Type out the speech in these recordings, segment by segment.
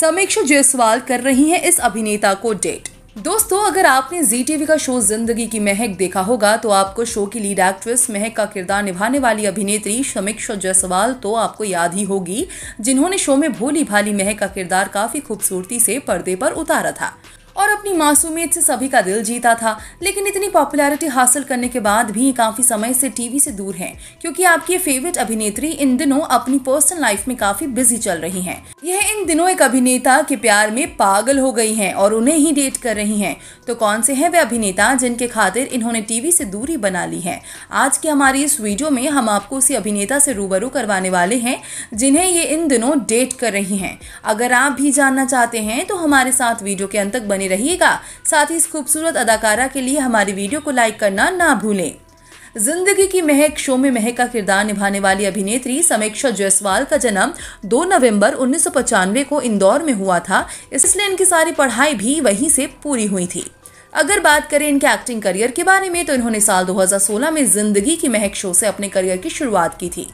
समीक्षा जयसवाल कर रही हैं इस अभिनेता को डेट दोस्तों अगर आपने जी टीवी का शो जिंदगी की महक देखा होगा तो आपको शो की लीड एक्ट्रेस महक का किरदार निभाने वाली अभिनेत्री समीक्षा जायसवाल तो आपको याद ही होगी जिन्होंने शो में भोली भाली महक का किरदार काफी खूबसूरती से पर्दे पर उतारा था और अपनी मासूमियत से सभी का दिल जीता था लेकिन इतनी पॉपुलैरिटी हासिल करने के बाद भी काफ़ी समय से टीवी से दूर हैं क्योंकि आपकी फेवरेट अभिनेत्री इन दिनों अपनी पर्सनल लाइफ में काफ़ी बिजी चल रही हैं यह इन दिनों एक अभिनेता के प्यार में पागल हो गई हैं और उन्हें ही डेट कर रही है तो कौन से है वे अभिनेता जिनके खातिर इन्होंने टीवी से दूरी बना ली है आज की हमारी इस वीडियो में हम आपको उसी अभिनेता से रूबरू करवाने वाले हैं जिन्हें ये इन दिनों डेट कर रही है अगर आप भी जानना चाहते हैं तो हमारे साथ वीडियो के अंत तक बने बने रहिएगा साथ ही इस खूबसूरत अदाकारा के लिए हमारी वीडियो को लाइक करना ना भूलें जिंदगी की महक शो में महक का किरदार निभाने वाली अभिनेत्री समीक्षा जयसवाल का जन्म 2 नवंबर उन्नीस को इंदौर में हुआ था इसलिए इनकी सारी पढ़ाई भी वहीं से पूरी हुई थी अगर बात करें इनके एक्टिंग करियर के बारे में तो इन्होंने साल 2016 में जिंदगी की महक शो से अपने करियर की शुरुआत की थी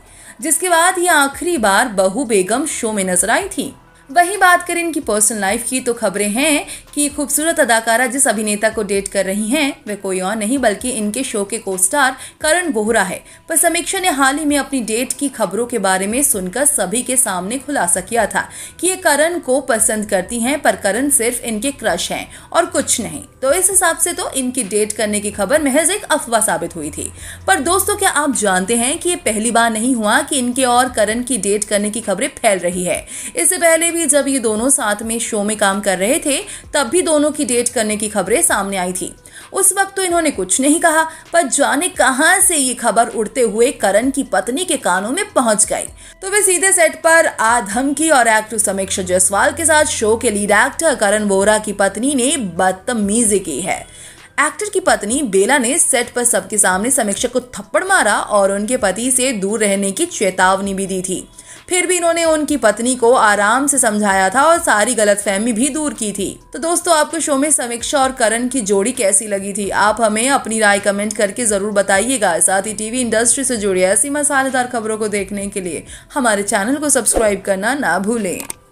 जिसके बाद ये आखिरी बार बहु बेगम शो में नजर आई थी वही बात करें इनकी पर्सनल लाइफ की तो खबरें हैं कि खूबसूरत अदाकारा जिस अभिनेता को डेट कर रही हैं वह कोई और नहीं बल्कि इनके शो के को स्टार करण बोहरा है पर समीक्षा ने हाल ही में अपनी डेट की खबरों के बारे में सुनकर सभी के सामने खुलासा किया था कि ये करण को पसंद करती हैं पर करण सिर्फ इनके क्रश हैं और कुछ नहीं तो इस हिसाब से तो इनकी डेट करने की खबर महज एक अफवाह साबित हुई थी पर दोस्तों क्या आप जानते हैं कि ये पहली बार नहीं हुआ कि इनके और करण की डेट करने की खबरें फैल रही है इससे पहले भी लिए जब ये दोनों साथ में शो में काम कर रहे थे तब भी दोनों की डेट करने की खबरें सामने आई थी उस वक्त तो इन्होंने कुछ नहीं कहा पर जाने कहां से ये खबर उड़ते हुए करण की पत्नी के कानों में पहुंच गई तो वे सीधे सेट पर आ धमकी और एक्टर समीक्षा जायसवाल के साथ शो के लीड एक्टर करण वोरा की पत्नी ने बदतमीजी की है एक्टर की पत्नी बेला ने सेट पर सबके सामने समीक्षक को थप्पड़ मारा और उनके पति से दूर रहने की चेतावनी भी दी थी फिर भी इन्होंने उनकी पत्नी को आराम से समझाया था और सारी गलतफहमी भी दूर की थी तो दोस्तों आपको शो में समीक्षा और करण की जोड़ी कैसी लगी थी आप हमें अपनी राय कमेंट करके जरूर बताइएगा साथ ही टीवी इंडस्ट्री से जुड़ी ऐसी मसालेदार खबरों को देखने के लिए हमारे चैनल को सब्सक्राइब करना ना भूलें